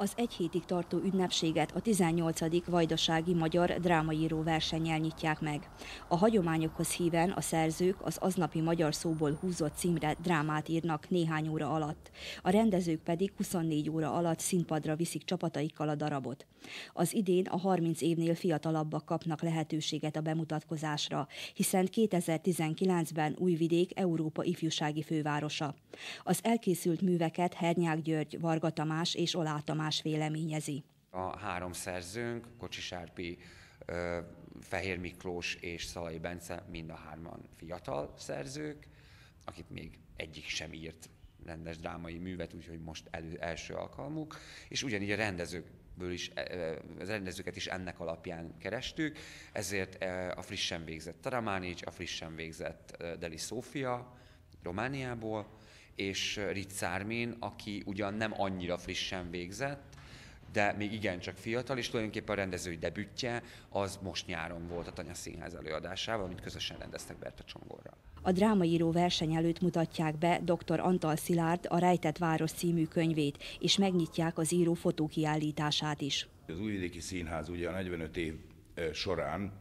Az egy hétig tartó ünnepséget a 18. Vajdasági Magyar Drámaíró versennyel nyitják meg. A hagyományokhoz híven a szerzők az aznapi magyar szóból húzott címre drámát írnak néhány óra alatt. A rendezők pedig 24 óra alatt színpadra viszik csapataikkal a darabot. Az idén a 30 évnél fiatalabbak kapnak lehetőséget a bemutatkozásra, hiszen 2019-ben Újvidék Európa ifjúsági fővárosa. Az elkészült műveket Hernyák György, Varga Tamás és Olá Tamás más véleményezi. A három szerzőnk, Kocsis Árpi, Fehér Miklós és Szalai Bence mind a hárman fiatal szerzők, akik még egyik sem írt rendes drámai művet, úgyhogy most elő, első alkalmuk, és ugyanígy a rendezők is, e, e, az rendezőket is ennek alapján kerestük, ezért e, a frissen végzett Taramánics, a frissen végzett Deli Szófia Romániából, és Ritzármin, aki ugyan nem annyira frissen végzett, de még igencsak fiatal, és tulajdonképpen a rendezői debütje az most nyáron volt a Tanya Színház előadásával, amit közösen rendeztek Berta Csongorra. A drámaíró verseny előtt mutatják be dr. Antal Szilárd a Rejtett Város című könyvét, és megnyitják az író fotókiállítását is. Az Újvidéki Színház ugye a 45 év során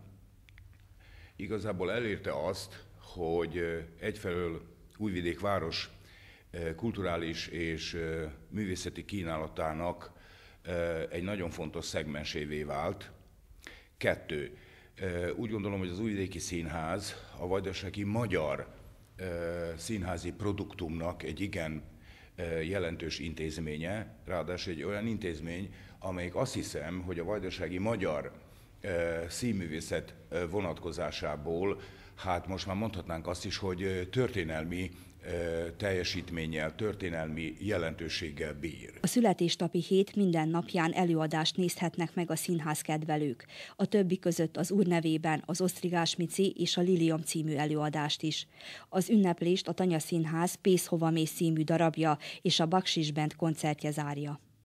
igazából elérte azt, hogy egyfelől Újvidék város kulturális és művészeti kínálatának egy nagyon fontos szegmensévé vált. Kettő, úgy gondolom, hogy az Újvidéki Színház a vajdasági magyar színházi produktumnak egy igen jelentős intézménye, ráadásul egy olyan intézmény, amelyik azt hiszem, hogy a vajdasági magyar színművészet vonatkozásából, hát most már mondhatnánk azt is, hogy történelmi teljesítménnyel, történelmi jelentőséggel bír. A születésnapi hét minden napján előadást nézhetnek meg a színház kedvelők. A többi között az Úr nevében az Osztrigás Mici és a Lilium című előadást is. Az ünneplést a Tanya Színház Pész Hova Mész című darabja és a Baksis Band koncertje zárja.